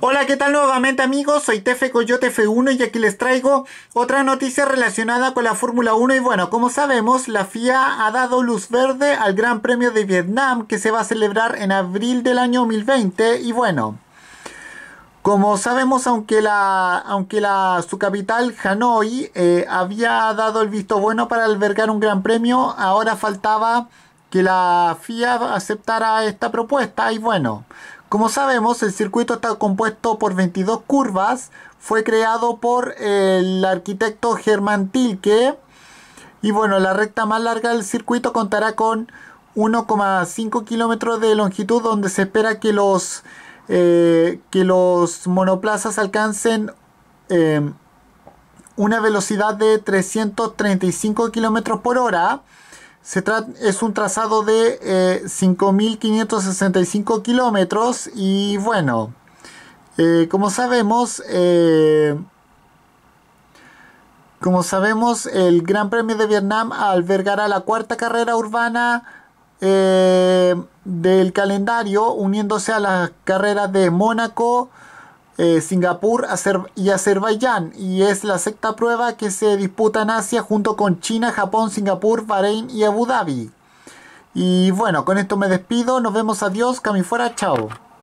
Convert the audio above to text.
Hola, ¿qué tal nuevamente amigos? Soy Tefe Coyote F1 y aquí les traigo otra noticia relacionada con la Fórmula 1 y bueno, como sabemos, la FIA ha dado luz verde al Gran Premio de Vietnam que se va a celebrar en abril del año 2020 y bueno, como sabemos, aunque la, aunque la, su capital, Hanoi, eh, había dado el visto bueno para albergar un gran premio, ahora faltaba que la FIA aceptara esta propuesta y bueno, como sabemos, el circuito está compuesto por 22 curvas. Fue creado por el arquitecto Germán Tilke. Y bueno, la recta más larga del circuito contará con 1,5 kilómetros de longitud donde se espera que los, eh, que los monoplazas alcancen eh, una velocidad de 335 kilómetros por hora es un trazado de 5.565 eh, kilómetros y bueno, eh, como sabemos, eh, como sabemos, el Gran Premio de Vietnam albergará la cuarta carrera urbana del calendario, uniéndose a la carrera de Mónaco, eh, Singapur y Azerbaiyán y es la sexta prueba que se disputa en Asia junto con China, Japón, Singapur, Bahrein y Abu Dhabi. Y bueno, con esto me despido, nos vemos, adiós, cami fuera, chao.